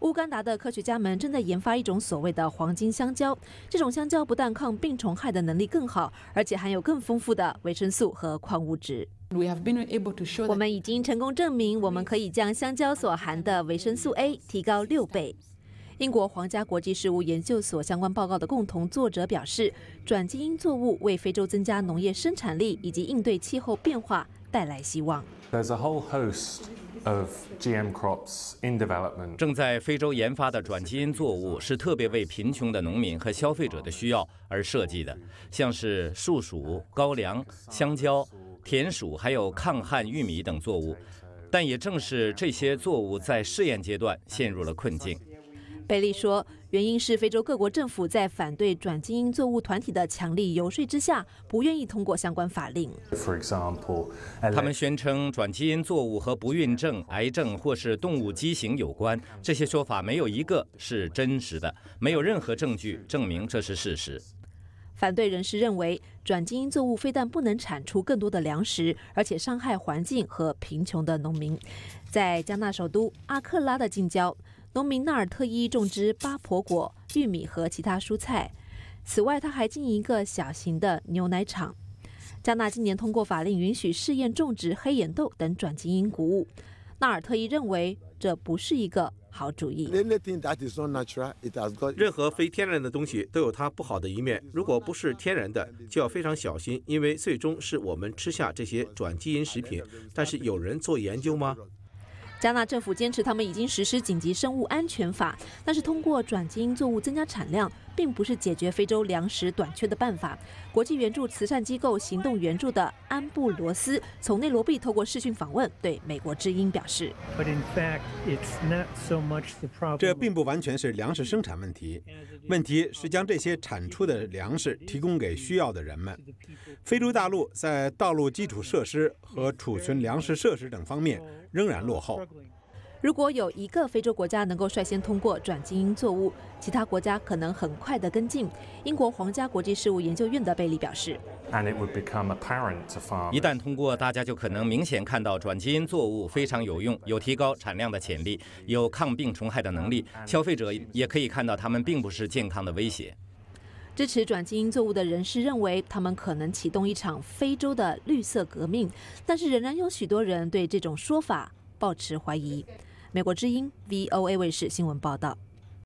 乌干达的科学家们正在研发一种所谓的“黄金香蕉”。这种香蕉不但抗病虫害的能力更好，而且含有更丰富的维生素和矿物质。我们已经成功证明，我们可以将香蕉所含的维生素 A 提高六倍。英国皇家国际事务研究所相关报告的共同作者表示，转基因作物为非洲增加农业生产力以及应对气候变化带来希望。of crops development GM in。正在非洲研发的转基因作物是特别为贫穷的农民和消费者的需要而设计的，像是树薯、高粱、香蕉、甜薯，还有抗旱玉米等作物。但也正是这些作物在试验阶段陷入了困境。贝利说。原因是非洲各国政府在反对转基因作物团体的强力游说之下，不愿意通过相关法令。For example，他们宣称转基因作物和不孕症、癌症或是动物畸形有关，这些说法没有一个是真实的，没有任何证据证明这是事实。反对人士认为，转基因作物非但不能产出更多的粮食，而且伤害环境和贫穷的农民。在加纳首都阿克拉的近郊。农民纳尔特伊种植八婆果、玉米和其他蔬菜。此外，他还经营一个小型的牛奶厂。加纳今年通过法令允许试验种植黑眼豆等转基因谷物。纳尔特伊认为这不是一个好主意。任何非天然的东西都有它不好的一面。如果不是天然的，就要非常小心，因为最终是我们吃下这些转基因食品。但是有人做研究吗？加纳政府坚持他们已经实施紧急生物安全法，但是通过转基因作物增加产量，并不是解决非洲粮食短缺的办法。国际援助慈善机构行动援助的安布罗斯从内罗毕透过视讯访问，对美国之音表示：“这并不完全是粮食生产问题，问题是将这些产出的粮食提供给需要的人们。非洲大陆在道路基础设施和储存粮食设施等方面仍然落后。”如果有一个非洲国家能够率先通过转基因作物，其他国家可能很快的跟进。英国皇家国际事务研究院的贝利表示：“一旦通过，大家就可能明显看到转基因作物非常有用，有提高产量的潜力，有抗病虫害的能力。消费者也可以看到它们并不是健康的威胁。”支持转基因作物的人士认为，他们可能启动一场非洲的绿色革命，但是仍然有许多人对这种说法。抱持怀疑。美国之音 （VOA） 卫视新闻报道。